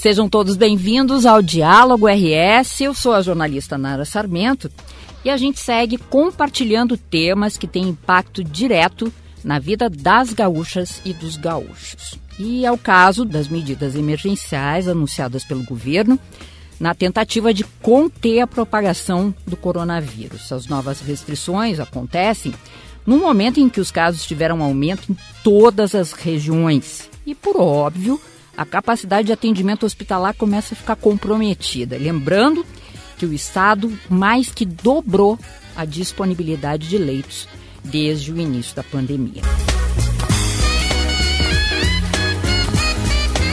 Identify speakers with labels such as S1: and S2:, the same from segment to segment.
S1: Sejam todos bem-vindos ao Diálogo RS. Eu sou a jornalista Nara Sarmento e a gente segue compartilhando temas que têm impacto direto na vida das gaúchas e dos gaúchos. E é o caso das medidas emergenciais anunciadas pelo governo na tentativa de conter a propagação do coronavírus. As novas restrições acontecem no momento em que os casos tiveram aumento em todas as regiões. E, por óbvio, a capacidade de atendimento hospitalar começa a ficar comprometida. Lembrando que o Estado mais que dobrou a disponibilidade de leitos desde o início da pandemia.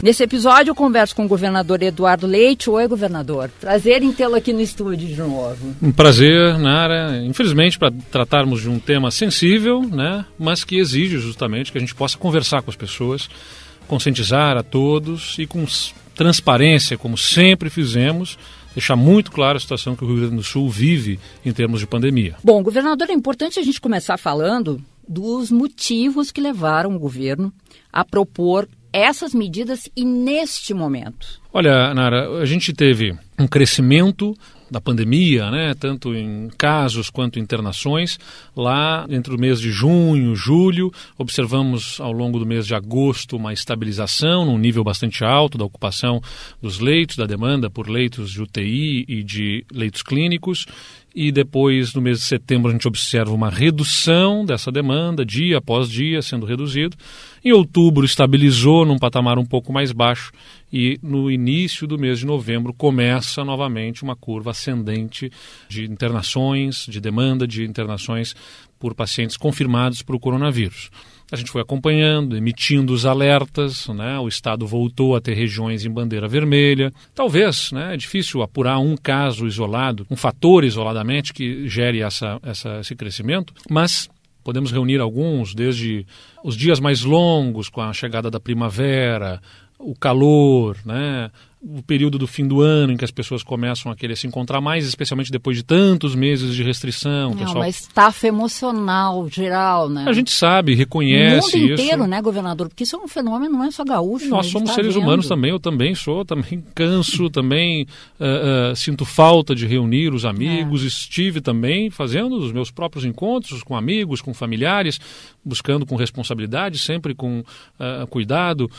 S1: Nesse episódio, eu converso com o governador Eduardo Leite. Oi, governador. Prazer em tê-lo aqui no estúdio de novo.
S2: Um prazer, Nara. Infelizmente, para tratarmos de um tema sensível, né, mas que exige justamente que a gente possa conversar com as pessoas conscientizar a todos e com transparência, como sempre fizemos, deixar muito clara a situação que o Rio Grande do Sul vive em termos de pandemia.
S1: Bom, governador, é importante a gente começar falando dos motivos que levaram o governo a propor essas medidas e neste momento?
S2: Olha, Nara, a gente teve um crescimento da pandemia, né, tanto em casos quanto internações, lá entre o mês de junho, julho, observamos ao longo do mês de agosto uma estabilização num nível bastante alto da ocupação dos leitos, da demanda por leitos de UTI e de leitos clínicos e depois, no mês de setembro, a gente observa uma redução dessa demanda, dia após dia sendo reduzido. Em outubro, estabilizou num patamar um pouco mais baixo e no início do mês de novembro começa novamente uma curva ascendente de internações, de demanda de internações por pacientes confirmados para o coronavírus. A gente foi acompanhando, emitindo os alertas, né? o Estado voltou a ter regiões em bandeira vermelha. Talvez, né? é difícil apurar um caso isolado, um fator isoladamente que gere essa, essa esse crescimento, mas podemos reunir alguns, desde os dias mais longos com a chegada da primavera, o calor, né? o período do fim do ano em que as pessoas começam a querer se encontrar mais, especialmente depois de tantos meses de restrição. Não, pessoal... uma
S1: estafa emocional geral, né? A gente
S2: sabe, reconhece isso. O mundo inteiro,
S1: isso. né, governador? Porque isso é um fenômeno, não é só gaúcho. Nós somos tá seres vendo. humanos
S2: também, eu também sou, também canso, também uh, uh, sinto falta de reunir os amigos, é. estive também fazendo os meus próprios encontros com amigos, com familiares, buscando com responsabilidade, sempre com uh, cuidado,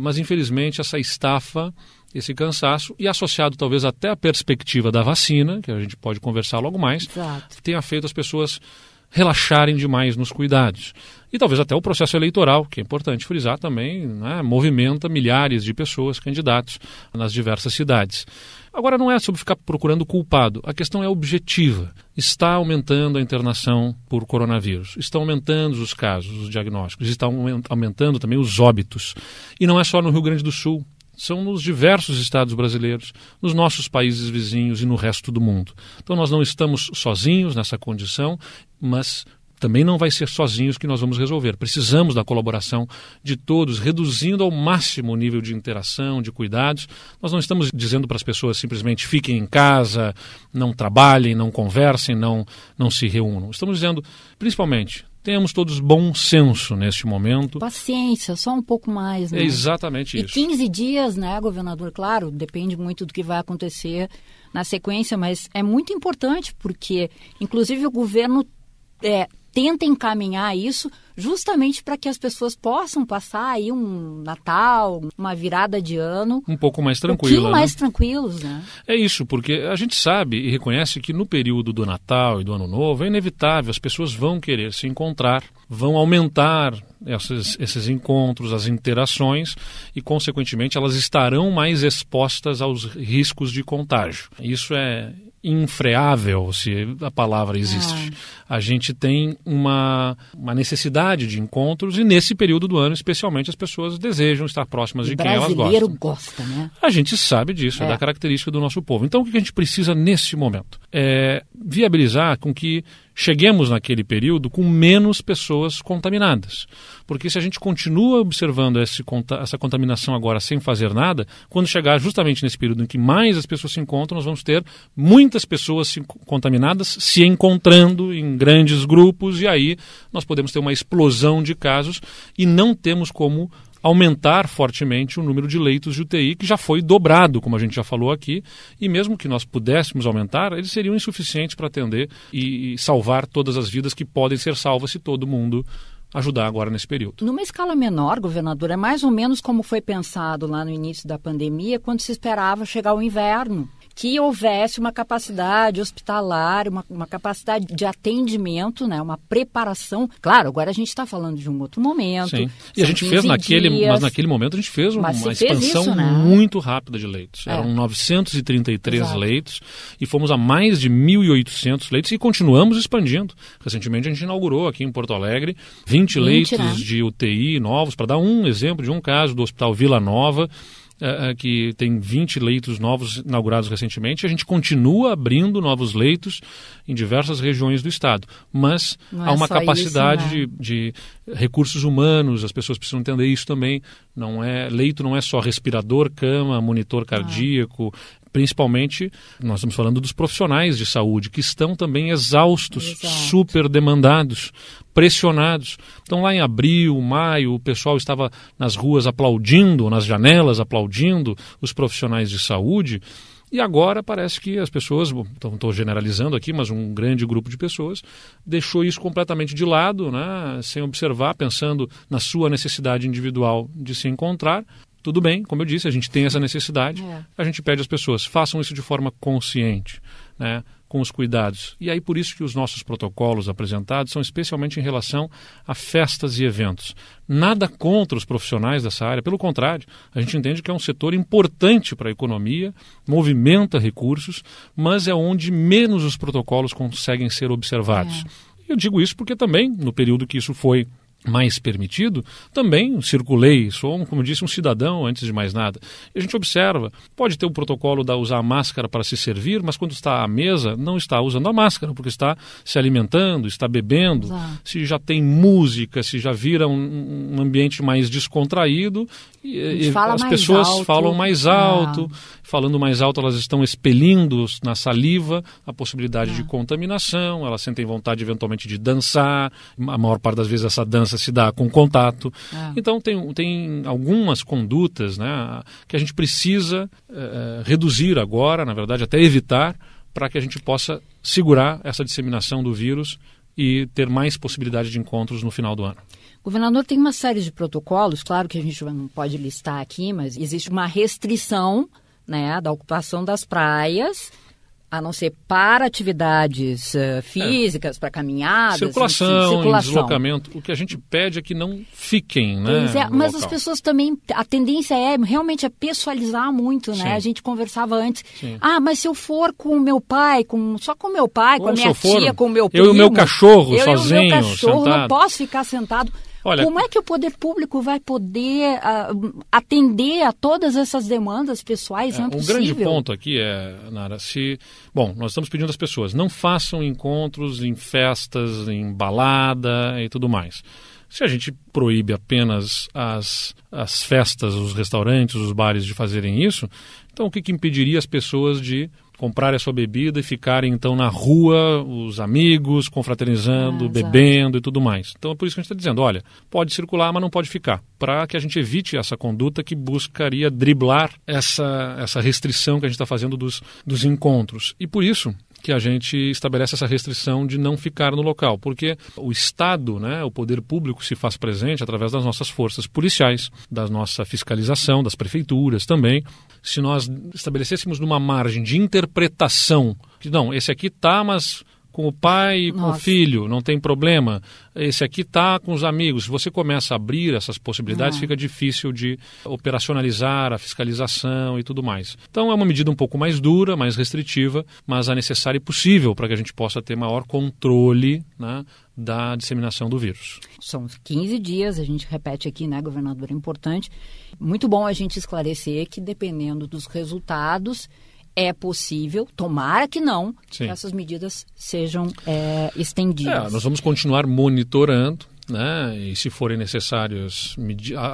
S2: mas infelizmente essa estafa esse cansaço e associado talvez até à perspectiva da vacina, que a gente pode conversar logo mais, Exato. tenha feito as pessoas relaxarem demais nos cuidados. E talvez até o processo eleitoral, que é importante frisar também, né, movimenta milhares de pessoas, candidatos, nas diversas cidades. Agora, não é sobre ficar procurando culpado, a questão é objetiva. Está aumentando a internação por coronavírus, estão aumentando os casos, os diagnósticos, estão aumentando também os óbitos. E não é só no Rio Grande do Sul, são nos diversos estados brasileiros, nos nossos países vizinhos e no resto do mundo. Então nós não estamos sozinhos nessa condição, mas também não vai ser sozinhos que nós vamos resolver. Precisamos da colaboração de todos, reduzindo ao máximo o nível de interação, de cuidados. Nós não estamos dizendo para as pessoas simplesmente fiquem em casa, não trabalhem, não conversem, não, não se reúnam. Estamos dizendo, principalmente, temos todos bom senso neste momento.
S1: Paciência, só um pouco mais. Né? É
S2: exatamente e 15
S1: dias, né, governador? Claro, depende muito do que vai acontecer na sequência, mas é muito importante porque, inclusive, o governo é, tenta encaminhar isso justamente para que as pessoas possam passar aí um Natal, uma virada de ano.
S2: Um pouco mais tranquilo. Um pouquinho né? mais
S1: tranquilos, né?
S2: É isso, porque a gente sabe e reconhece que no período do Natal e do Ano Novo é inevitável, as pessoas vão querer se encontrar, vão aumentar esses, esses encontros, as interações e, consequentemente, elas estarão mais expostas aos riscos de contágio. Isso é infreável, se a palavra existe. Ah a gente tem uma, uma necessidade de encontros e nesse período do ano, especialmente, as pessoas desejam estar próximas de o quem elas gostam. O brasileiro gosta, né? A gente sabe disso, é. é. da característica do nosso povo. Então, o que a gente precisa nesse momento? É viabilizar com que cheguemos naquele período com menos pessoas contaminadas. Porque se a gente continua observando esse, essa contaminação agora sem fazer nada, quando chegar justamente nesse período em que mais as pessoas se encontram, nós vamos ter muitas pessoas contaminadas se encontrando em grandes grupos, e aí nós podemos ter uma explosão de casos e não temos como aumentar fortemente o número de leitos de UTI, que já foi dobrado, como a gente já falou aqui, e mesmo que nós pudéssemos aumentar, eles seriam insuficientes para atender e, salvar todas as vidas que podem ser salvas se todo mundo ajudar agora nesse período.
S1: Numa escala menor, governador, é mais ou menos como foi pensado lá no início da pandemia, quando se esperava chegar o inverno que houvesse uma capacidade hospitalar, uma, uma capacidade de atendimento, né, uma preparação. Claro, agora a gente está falando de um outro momento. Sim. E a gente fez naquele, dias, mas naquele momento
S2: a gente fez uma expansão fez isso, né? muito rápida de leitos. É. Eram 933 Exato. leitos e fomos a mais de 1.800 leitos e continuamos expandindo. Recentemente a gente inaugurou aqui em Porto Alegre 20, 20 leitos né? de UTI novos, para dar um exemplo de um caso do Hospital Vila Nova, eh, eh, que tem 20 leitos novos inaugurados recentemente. A gente continua abrindo novos leitos em diversas regiões do estado, mas não há é uma é capacidade isso, né? de, de recursos humanos, as pessoas precisam entender isso também. Não é leito não é só respirador, cama, monitor cardíaco, principalmente nós estamos falando dos profissionais de saúde que estão também exaustos, Exato. super demandados, pressionados. Então lá em abril, maio, o pessoal estava nas ruas aplaudindo, nas janelas aplaudindo os profissionais de saúde. E agora parece que as pessoas, estou generalizando aqui, mas um grande grupo de pessoas deixou isso completamente de lado, né, sem observar, pensando na sua necessidade individual de se encontrar tudo bem, como eu disse, a gente tem essa necessidade. É. A gente pede às pessoas, façam isso de forma consciente, né, com os cuidados. E aí por isso que os nossos protocolos apresentados são especialmente em relação a festas e eventos. Nada contra os profissionais dessa área, pelo contrário, a gente entende que é um setor importante para a economia, movimenta recursos, mas é onde menos os protocolos conseguem ser observados. É. Eu digo isso porque também, no período que isso foi mais permitido, também circulei, sou, um, como disse, um cidadão antes de mais nada. E a gente observa, pode ter o protocolo da usar a máscara para se servir, mas quando está à mesa, não está usando a máscara, porque está se alimentando, está bebendo, Exato. se já tem música, se já vira um, um ambiente mais descontraído, e, fala as pessoas alto. falam mais ah. alto, ah. falando mais alto, elas estão expelindo na saliva a possibilidade ah. de contaminação, elas sentem vontade eventualmente de dançar, a maior parte das vezes essa dança se dá com contato. Ah. Então, tem, tem algumas condutas né, que a gente precisa eh, eh, reduzir agora, na verdade, até evitar, para que a gente possa segurar essa disseminação do vírus e ter mais possibilidade de encontros no final do ano.
S1: O governador tem uma série de protocolos, claro que a gente não pode listar aqui, mas existe uma restrição né, da ocupação das praias a não ser para atividades uh, físicas, é. para caminhadas, circulação, enfim, circulação,
S2: deslocamento. O que a gente pede é que não fiquem, né? É, mas local. as pessoas
S1: também a tendência é realmente a é pessoalizar muito, né, Sim. né? A gente conversava antes. Sim. Ah, mas se eu for com o meu pai, com só com meu pai, Ou com a minha tia, com o meu primo, eu e o meu cachorro eu sozinho, eu e o meu cachorro sentado. não posso ficar sentado. Olha, Como é que o poder público vai poder uh, atender a todas essas demandas pessoais? É, é um grande ponto aqui
S2: é, Nara, se. Bom, nós estamos pedindo às pessoas, não façam encontros em festas, em balada e tudo mais. Se a gente proíbe apenas as, as festas, os restaurantes, os bares de fazerem isso, então o que, que impediria as pessoas de comprarem a sua bebida e ficarem então na rua, os amigos, confraternizando, é, bebendo e tudo mais. Então é por isso que a gente está dizendo, olha, pode circular, mas não pode ficar, para que a gente evite essa conduta que buscaria driblar essa, essa restrição que a gente está fazendo dos, dos encontros. E por isso, que a gente estabelece essa restrição de não ficar no local, porque o Estado, né, o poder público se faz presente através das nossas forças policiais, da nossa fiscalização, das prefeituras também. Se nós estabelecêssemos numa margem de interpretação, que não, esse aqui tá, mas com o pai e com o filho, não tem problema. Esse aqui está com os amigos. Você começa a abrir essas possibilidades, ah. fica difícil de operacionalizar a fiscalização e tudo mais. Então é uma medida um pouco mais dura, mais restritiva, mas a necessária e possível para que a gente possa ter maior controle né, da disseminação do vírus.
S1: São 15 dias, a gente repete aqui, né, governador? É importante. Muito bom a gente esclarecer que dependendo dos resultados é possível, tomara que não, Sim. que essas medidas sejam é, estendidas. É, nós
S2: vamos continuar monitorando, né? E se forem necessários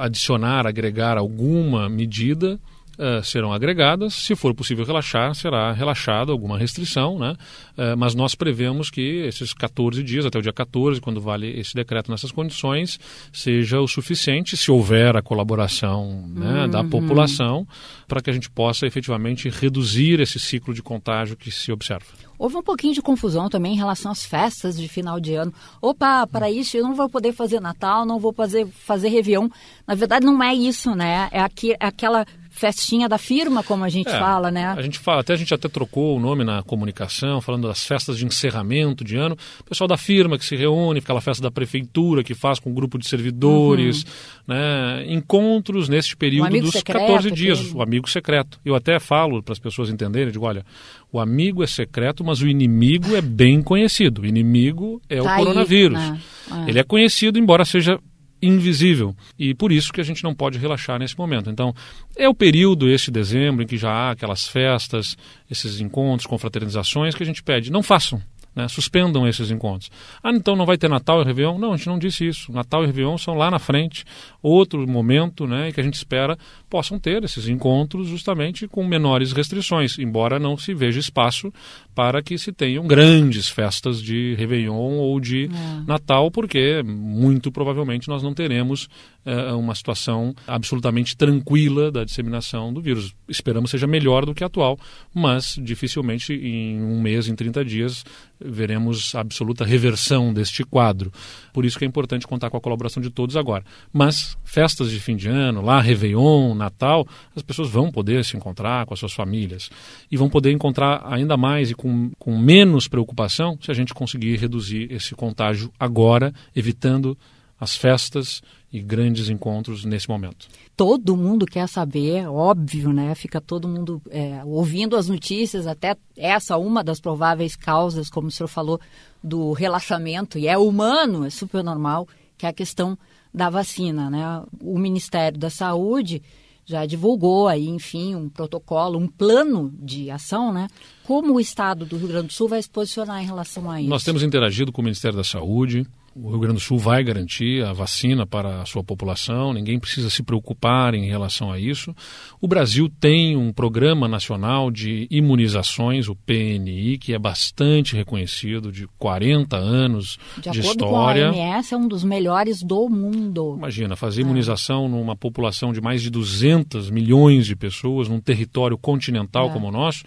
S2: adicionar, agregar alguma medida, uh, serão agregadas. Se for possível relaxar, será relaxada alguma restrição, né? Uh, mas nós prevemos que esses 14 dias, até o dia 14, quando vale esse decreto nessas condições, seja o suficiente, se houver a colaboração né, uhum. da população, para que a gente possa efetivamente reduzir esse ciclo de contágio que se observa.
S1: Houve um pouquinho de confusão também em relação às festas de final de ano. Opa, para hum. isso eu não vou poder fazer Natal, não vou fazer, fazer Réveillon. Na verdade, não é isso, né? É, aqui, é aquela festinha da firma, como a gente é, fala, né? A
S2: gente fala, até a gente até trocou o nome na comunicação, falando das festas de encerramento de ano. O pessoal da firma que se reúne, aquela festa da prefeitura que faz com um grupo de servidores, uhum. né? Encontros neste período dos secreto, 14 dias, o amigo secreto. Eu até falo para as pessoas entenderem, digo, olha, o amigo é secreto, mas o inimigo é bem conhecido. O inimigo é tá o coronavírus. Aí, né? É. Ele é conhecido, embora seja invisível. E por isso que a gente não pode relaxar nesse momento. Então, é o período, esse dezembro, em que já há aquelas festas, esses encontros, confraternizações, que a gente pede, não façam. Né? Suspendam esses encontros. Ah, então não vai ter Natal e Réveillon? Não, a gente não disse isso. Natal e Réveillon são lá na frente, outro momento né, que a gente espera possam ter esses encontros justamente com menores restrições, embora não se veja espaço para que se tenham grandes festas de Réveillon ou de é. Natal, porque muito provavelmente nós não teremos é, uma situação absolutamente tranquila da disseminação do vírus. Esperamos seja melhor do que a atual, mas dificilmente em um mês, em 30 dias, veremos absoluta reversão deste quadro. Por isso que é importante contar com a colaboração de todos agora. Mas festas de fim de ano, lá Réveillon, Natal, as pessoas vão poder se encontrar com as suas famílias e vão poder encontrar ainda mais e com, com menos preocupação se a gente conseguir reduzir esse contágio agora, evitando as festas e grandes encontros nesse
S1: momento. Todo mundo quer saber, óbvio, né? Fica todo mundo é, ouvindo as notícias, até essa uma das prováveis causas, como o senhor falou, do relaxamento, e é humano, é super normal, que é a questão da vacina, né? O Ministério da Saúde já divulgou aí, enfim, um protocolo, um plano de ação, né? Como o Estado do Rio Grande do Sul vai se posicionar em relação a isso? Nós temos
S2: interagido com o Ministério da Saúde, o Rio Grande do Sul vai garantir a vacina para a sua população, ninguém precisa se preocupar em relação a isso. O Brasil tem um Programa Nacional de Imunizações, o PNI, que é bastante reconhecido, de 40 anos
S1: de, de história. Com a OMS, é um dos melhores do mundo. Imagina, fazer imunização
S2: é. numa população de mais de 200 milhões de pessoas, num território continental é. como o nosso,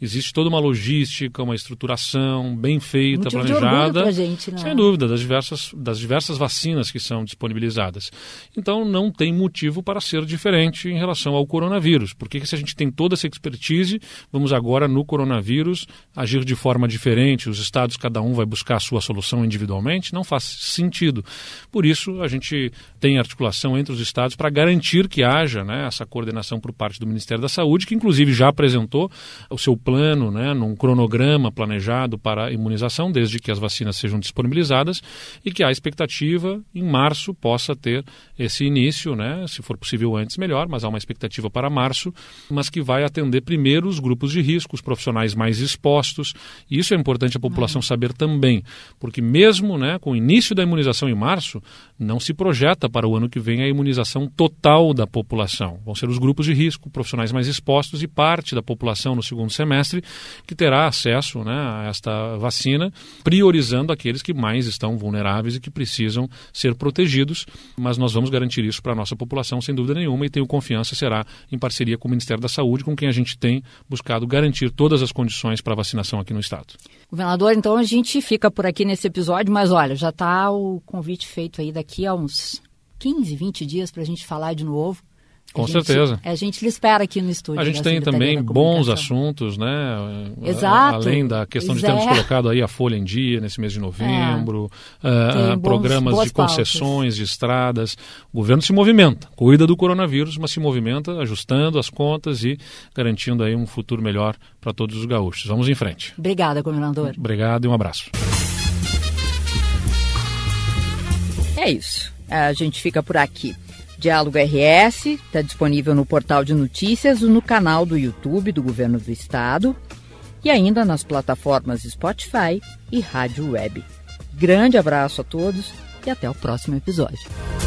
S2: existe toda uma logística, uma estruturação bem feita, Muito planejada. Gente, né? Sem dúvida, das diversas diversas, das diversas vacinas que são disponibilizadas. Então, não tem motivo para ser diferente em relação ao coronavírus. Por que, se a gente tem toda essa expertise, vamos agora no coronavírus agir de forma diferente? Os estados, cada um vai buscar a sua solução individualmente? Não faz sentido. Por isso, a gente tem articulação entre os estados para garantir que haja né, essa coordenação por parte do Ministério da Saúde, que inclusive já apresentou o seu plano, né, num cronograma planejado para a imunização, desde que as vacinas sejam disponibilizadas e que a expectativa em março possa ter esse início, né? Se for possível antes, melhor, mas há uma expectativa para março, mas que vai atender primeiro os grupos de risco, os profissionais mais expostos. E isso é importante a população uhum. saber também, porque mesmo né, com o início da imunização em março, não se projeta para o ano que vem a imunização total da população. Vão ser os grupos de risco, profissionais mais expostos e parte da população no segundo semestre que terá acesso né, a esta vacina, priorizando aqueles que mais estão vulneráveis vulneráveis e que precisam ser protegidos, mas nós vamos garantir isso para a nossa população, sem dúvida nenhuma, e tenho confiança, será em parceria com o Ministério da Saúde, com quem a gente tem buscado garantir todas as condições para vacinação aqui no Estado.
S1: Governador, então a gente fica por aqui nesse episódio, mas olha, já está o convite feito aí daqui a uns 15, 20 dias para a gente falar de novo com a gente, certeza. A gente lhe espera aqui no estúdio. A gente né, tem também bons
S2: assuntos, né? Exato. Além da questão de termos é. colocado aí a Folha em Dia nesse mês de novembro, é. uh, programas de concessões, pautas. de estradas. O governo se movimenta, cuida do coronavírus, mas se movimenta ajustando as contas e garantindo aí um futuro melhor para todos os gaúchos. Vamos em frente.
S1: Obrigada, governador.
S2: Obrigado e um abraço.
S1: É isso. A gente fica por aqui. Diálogo RS está disponível no portal de notícias, no canal do YouTube do Governo do Estado e ainda nas plataformas Spotify e Rádio Web. Grande abraço a todos e até o próximo episódio.